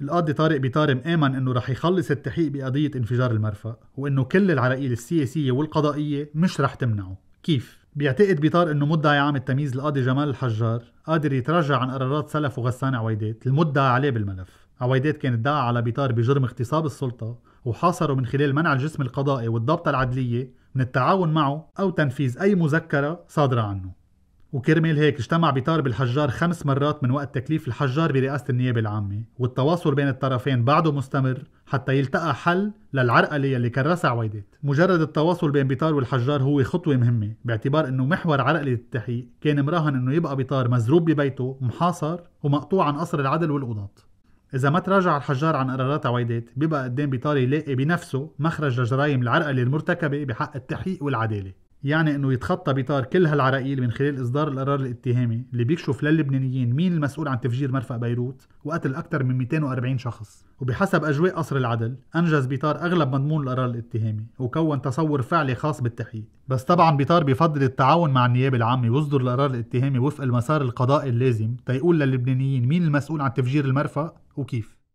القاضي طارق بيطارم آمن إنه رح يخلص التحقيق بقضية انفجار المرفأ وإنه كل العراقيل السياسية والقضائية مش رح تمنعه كيف؟ بيعتقد بيطار انه مدعي عام التمييز القاضي جمال الحجار قادر يتراجع عن قرارات سلف وغسان عويدات المدعى عليه بالملف عويدات كان ادعى على بيطار بجرم اغتصاب السلطة وحاصره من خلال منع الجسم القضائي والضبطة العدلية من التعاون معه أو تنفيذ أي مذكرة صادرة عنه وكرمال هيك اجتمع بيطار بالحجار خمس مرات من وقت تكليف الحجار برئاسة النيابة العامة والتواصل بين الطرفين بعده مستمر حتى يلتقى حل للعرقلة يلي كرسها عويدات مجرد التواصل بين بيطار والحجار هو خطوة مهمة باعتبار انه محور عرقلة التحقيق كان مراهن انه يبقى بيطار مزروب ببيته محاصر ومقطوع عن قصر العدل والقضاة إذا ما تراجع الحجار عن قرارات عويدات بيبقى قدام بيطار يلاقي بنفسه مخرج لجرائم العرقلة المرتكبة بحق التحقيق والعدالة يعني انه يتخطى بيطار كل هالعراقيل من خلال اصدار القرار الاتهامي اللي بيكشف للبنانيين مين المسؤول عن تفجير مرفق بيروت وقتل اكثر من 240 شخص وبحسب اجواء قصر العدل انجز بيطار اغلب مضمون القرار الاتهامي وكون تصور فعلي خاص بالتحقيق بس طبعا بيطار بفضل التعاون مع النيابه العامه ويصدر القرار الاتهامي وفق المسار القضائي اللازم تيقول للبنانيين مين المسؤول عن تفجير المرفق وكيف